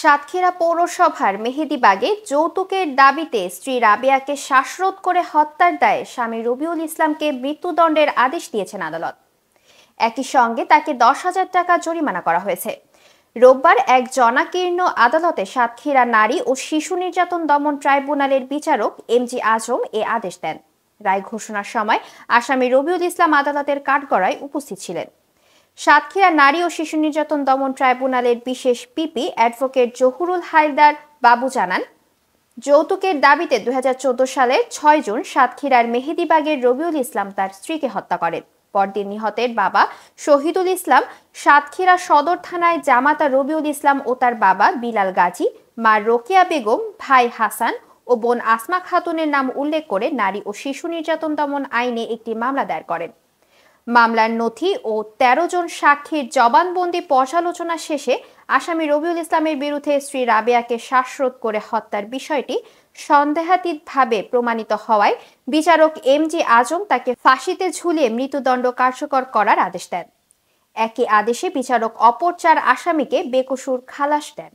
সাতক্ষীরা পৌরসভার মেহেদিবাগে যৌতুকের দাবিতে স্ত্রী রাবিয়াকে শ্বাসরোধ করে হত্যার দায়ে স্বামী রবিউল ইসলামকে মৃত্যুদণ্ডের আদেশ দিয়েছেন আদালত একই সঙ্গে তাকে দশ হাজার টাকা জরিমানা করা হয়েছে রোববার এক জনাকীর্ণ আদালতে সাতক্ষীরা নারী ও শিশু নির্যাতন দমন ট্রাইব্যুনালের বিচারক এম জি আজম এ আদেশ দেন রায় ঘোষণার সময় আসামি রবিউল ইসলাম আদালতের কাঠগড়ায় উপস্থিত ছিলেন সাতক্ষীরা নারী ও শিশু নির্যাতন দমন ট্রাইব্যুনালের বিশেষ পিপি অ্যাডভোকেট জহুরুল হায়দার বাবু জানান যৌতুকের দাবিতে দু সালে ছয় জুন সাতক্ষীরার মেহেদিবাগের রবিউল ইসলাম তার স্ত্রীকে হত্যা করেন পরদিন নিহতের বাবা শহীদুল ইসলাম সাতক্ষীরা সদর থানায় জামাতা রবিউল ইসলাম ও তার বাবা বিলাল গাজী মা রোকেয়া বেগম ভাই হাসান ও বোন আসমা খাতুনের নাম উল্লেখ করে নারী ও শিশু নির্যাতন দমন আইনে একটি মামলা দায়ের করেন মামলার নথি ও ১৩ জন সাক্ষীর জবানবন্দি পর্যালোচনা শেষে আসামি রবিউল ইসলামের বিরুদ্ধে শ্রী রাবেয়াকে শ্বাসরোধ করে হত্যার বিষয়টি সন্দেহাতীতভাবে প্রমাণিত হওয়ায় বিচারক এম জি আজম তাকে ফাঁসিতে ঝুলিয়ে মৃত্যুদণ্ড কার্যকর করার আদেশ দেন একই আদেশে বিচারক অপর চার আসামিকে বেকসুর খালাস দেন